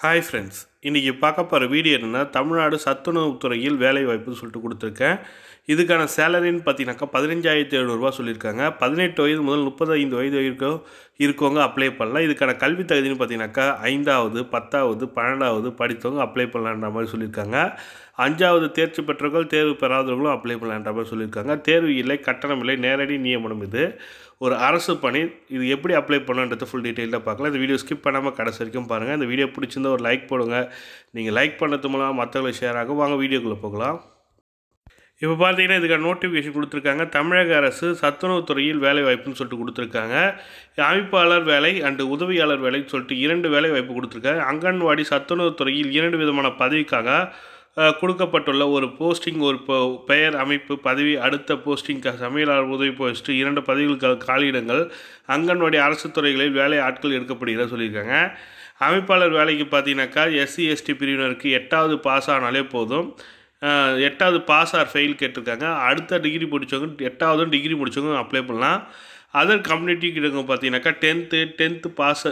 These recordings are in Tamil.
Hi friends, இன்றைக்கி பார்க்க போகிற வீடியோ என்னென்னா தமிழ்நாடு சத்துணவு துறையில் வேலைவாய்ப்புன்னு சொல்லிட்டு கொடுத்துருக்கேன் இதுக்கான சேலரின்னு பார்த்தீங்கன்னாக்கா பதினஞ்சாயிரத்தி எழுநூறுபா சொல்லியிருக்காங்க பதினெட்டு வயது முதல் முப்பத்தைந்து வயது வரைக்கும் இருக்கவங்க அப்ளை பண்ணலாம் இதுக்கான கல்வி தகுதின்னு பார்த்தீங்கன்னாக்கா ஐந்தாவது பத்தாவது பன்னெண்டாவது படித்தவங்க அப்ளை பண்ணலான்ற மாதிரி சொல்லியிருக்காங்க அஞ்சாவது தேர்ச்சி பெற்றவர்கள் தேர்வு பெறாதவர்களும் அப்ளை பண்ணலான்ற மாதிரி சொல்லியிருக்காங்க தேர்வு இல்லை கட்டணம் இல்லை நேரடி நியமனம் இது ஒரு அரசு பணி இது எப்படி அப்ளை பண்ணுன்றது ஃபுல் டீட்டெயிலாக பார்க்கலாம் இந்த வீடியோ ஸ்கிப் பண்ணாமல் கடைசி வரைக்கும் பாருங்கள் இந்த வீடியோ பிடிச்சிருந்தால் ஒரு லைக் போடுங்கள் நீங்கள் லைக் பண்ணது மூலம் மற்றவங்களை ஷேர் ஆகும் வாங்க வீடியோக்குள்ளே போகலாம் இப்போ பார்த்தீங்கன்னா இதுக்கான நோட்டிஃபிகேஷன் கொடுத்துருக்காங்க தமிழக அரசு சத்துணவு துறையில் வேலை வாய்ப்புன்னு சொல்லிட்டு கொடுத்துருக்காங்க அமைப்பாளர் வேலை அண்டு உதவியாளர் வேலைன்னு சொல்லிட்டு இரண்டு வேலை வாய்ப்பு கொடுத்துருக்காங்க அங்கன்வாடி சத்துணவு துறையில் இரண்டு விதமான பதவிக்காக கொடுக்கப்பட்டுள்ள ஒரு போஸ்டிங் ஒரு பெயர் அமைப்பு பதவி அடுத்த போஸ்டிங் சமையலாளர் உதவி போஸ்ட்டு இரண்டு பதவிகளுக்கு காலியிடங்கள் அங்கன்வாடி அரசு துறைகளில் வேலை ஆட்கள் எடுக்கப்படுகிற சொல்லியிருக்காங்க அமைப்பாளர் வேலைக்கு பார்த்தீங்கன்னாக்கா எஸ்சி எஸ்டி பிரிவினருக்கு எட்டாவது பாஸ் ஆனாலே போதும் எட்டாவது பாஸ் ஆர் ஃபெயில் கேட்டிருக்காங்க அடுத்த டிகிரி முடித்தவங்க எட்டாவதும் டிகிரி முடித்தவங்க அப்ளை பண்ணலாம் அதர் கம்யூனிட்டி கிட்ட பார்த்தீங்கன்னாக்கா டென்த்து டென்த்து பாஸ்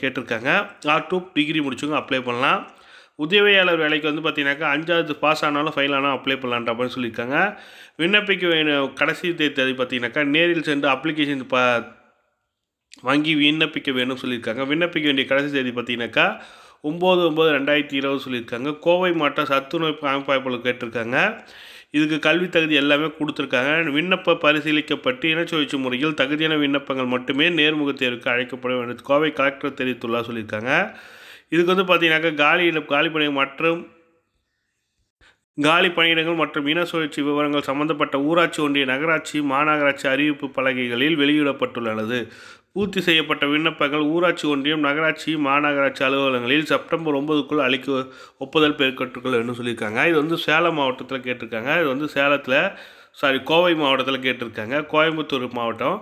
கேட்டிருக்காங்க ஆர் டூ டிகிரி முடிச்சவங்க அப்ளை பண்ணலாம் உதவியாளர் வேலைக்கு வந்து பார்த்தீங்கன்னாக்கா அஞ்சாவது பாஸ் ஆனாலும் ஃபைல் ஆனாலும் அப்ளை பண்ணலான்ற மாதிரி சொல்லியிருக்காங்க விண்ணப்பிக்க வேணும் கடைசி தேதி பார்த்தீங்கன்னாக்கா நேரில் சென்று அப்ளிகேஷன் ப வங்கி விண்ணப்பிக்க வேணும்னு சொல்லியிருக்காங்க விண்ணப்பிக்க வேண்டிய கடைசி தேதி பார்த்தீங்கன்னாக்கா ஒம்பது ஒம்பது ரெண்டாயிரத்தி இருபது சொல்லியிருக்காங்க கோவை மாவட்ட சத்துணவு அமைப்பாய்ப்புகள் கேட்டிருக்காங்க இதுக்கு கல்வி தகுதி எல்லாமே கொடுத்துருக்காங்க விண்ணப்ப பரிசீலிக்கப்பட்டு இனச்சுழற்சி முறையில் தகுதியான விண்ணப்பங்கள் மட்டுமே நேர்முக தேர்வுக்கு அழைக்கப்பட வேண்டும் கோவை கலெக்டர் தெரிவித்துள்ளார் சொல்லியிருக்காங்க இதுக்கு வந்து பார்த்தீங்கன்னாக்கா காலி காலி காலிப்பணி மற்றும் காலி பணியிடங்கள் மற்றும் இன சுழற்சி விவரங்கள் சம்பந்தப்பட்ட ஊராட்சி ஒன்றிய நகராட்சி மாநகராட்சி அறிவிப்பு பலகைகளில் வெளியிடப்பட்டுள்ளது பூர்த்தி செய்யப்பட்ட விண்ணப்பங்கள் ஊராட்சி ஒன்றியம் நகராட்சி மாநகராட்சி அலுவலகங்களில் செப்டம்பர் ஒன்பதுக்குள் அளிக்க ஒப்புதல் பெருக்கட்டுக்கொள்ளன்னு சொல்லியிருக்காங்க இது வந்து சேலம் மாவட்டத்தில் கேட்டிருக்காங்க இது வந்து சேலத்தில் சாரி கோவை மாவட்டத்தில் கேட்டிருக்காங்க கோயம்புத்தூர் மாவட்டம்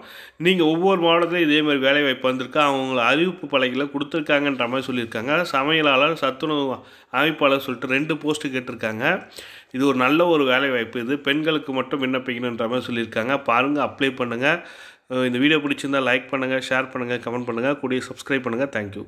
நீங்கள் ஒவ்வொரு மாவட்டத்திலும் இதேமாதிரி வேலை வாய்ப்பு வந்திருக்கா அவங்கள அறிவிப்பு பலகையில் கொடுத்துருக்காங்கன்ற மாதிரி சொல்லியிருக்காங்க சமையலாளர் சத்துணவு அமைப்பாளர் சொல்லிட்டு ரெண்டு போஸ்ட்டு கேட்டிருக்காங்க இது ஒரு நல்ல ஒரு வேலை வாய்ப்பு இது பெண்களுக்கு மட்டும் விண்ணப்பிக்கணுன்ற மாதிரி சொல்லியிருக்காங்க பாருங்கள் அப்ளை பண்ணுங்கள் இந்த வீடியோ பிடிச்சிருந்தால் லைக் பண்ணுங்கள் ஷேர் பண்ணுங்கள் கமெண்ட் பண்ணுங்கள் கூடிய சப்ஸ்கிரைப் பண்ணுங்கள் தேங்க்யூ